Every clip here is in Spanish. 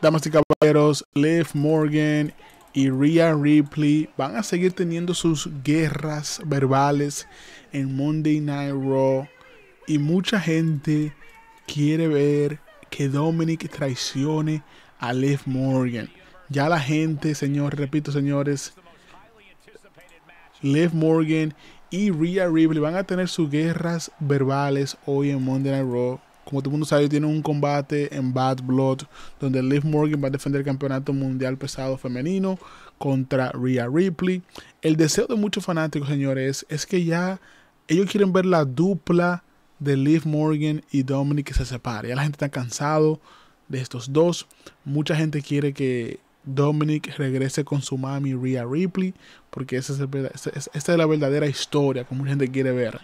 damas y caballeros, Liv Morgan y Rhea Ripley van a seguir teniendo sus guerras verbales en Monday Night Raw. Y mucha gente quiere ver que Dominic traicione a Liv Morgan. Ya la gente, señor, repito, señores, Liv Morgan y Rhea Ripley van a tener sus guerras verbales hoy en Monday Night Raw como todo el mundo sabe, tiene un combate en Bad Blood donde Liv Morgan va a defender el campeonato mundial pesado femenino contra Rhea Ripley. El deseo de muchos fanáticos, señores, es que ya ellos quieren ver la dupla de Liv Morgan y Dominic que se separe. Ya la gente está cansado de estos dos. Mucha gente quiere que Dominic regrese con su mami Rhea Ripley, porque esa es, esa es la verdadera historia Como mucha gente quiere ver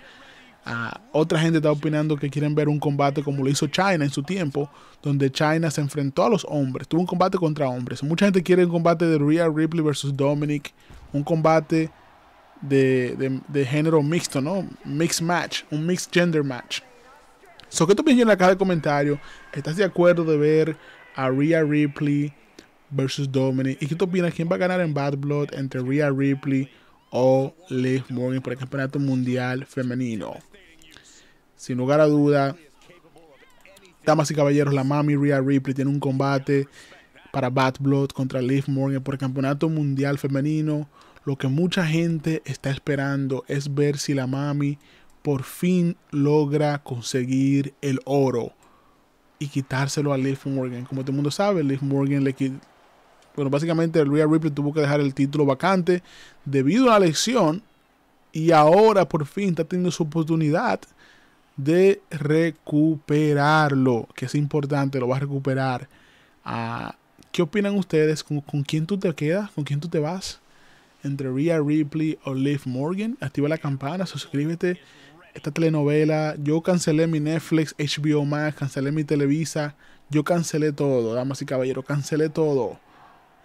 otra gente está opinando que quieren ver un combate como lo hizo China en su tiempo, donde China se enfrentó a los hombres, tuvo un combate contra hombres. Mucha gente quiere un combate de Rhea Ripley versus Dominic, un combate de, género mixto, ¿no? Mixed match, un mixed gender match. So, ¿qué tú piensas en la caja de comentarios? ¿Estás de acuerdo de ver a Rhea Ripley versus Dominic? ¿Y qué tú opinas? ¿Quién va a ganar en Bad Blood entre Rhea Ripley o Liv Morgan por el Campeonato Mundial Femenino? sin lugar a duda. Damas y caballeros, la mami Rhea Ripley tiene un combate para Bad Blood contra Liv Morgan por el Campeonato Mundial Femenino. Lo que mucha gente está esperando es ver si la mami por fin logra conseguir el oro y quitárselo a Liv Morgan. Como todo el mundo sabe, Liv Morgan le quitó. Bueno, básicamente Rhea Ripley tuvo que dejar el título vacante debido a la elección y ahora por fin está teniendo su oportunidad de recuperarlo, que es importante, lo vas a recuperar. Ah, ¿Qué opinan ustedes? ¿Con, quién tú te quedas? ¿Con quién tú te vas? Entre Rhea Ripley o Liv Morgan. Activa la campana, suscríbete. Esta telenovela, yo cancelé mi Netflix, HBO Max, cancelé mi Televisa, yo cancelé todo, damas y caballeros, cancelé todo.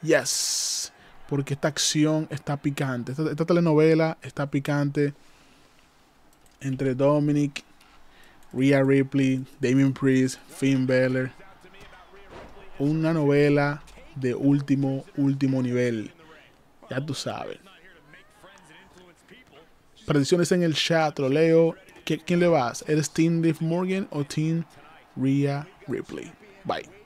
Yes, porque esta acción está picante. esta telenovela está picante entre Dominic Rhea Ripley, Damien Priest, Finn Balor. Una novela de último, último nivel. Ya tú sabes. Predicciones en el chat, troleo. ¿Quién le vas? ¿Eres Team Liv Morgan o Team Rhea Ripley? Bye.